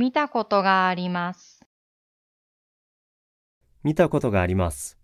見たことがあります。見たことがあります。